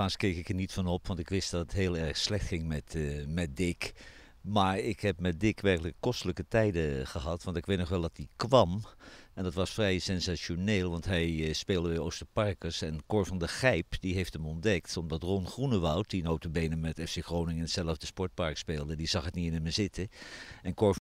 plaats keek ik er niet van op, want ik wist dat het heel erg slecht ging met, eh, met Dick. Maar ik heb met Dick werkelijk kostelijke tijden gehad. Want ik weet nog wel dat hij kwam. En dat was vrij sensationeel, want hij eh, speelde bij Oosterparkers. En Cor van der Gijp, die heeft hem ontdekt. Omdat Ron Groenewoud, die benen met FC Groningen in hetzelfde sportpark speelde, die zag het niet in hem zitten. En Cor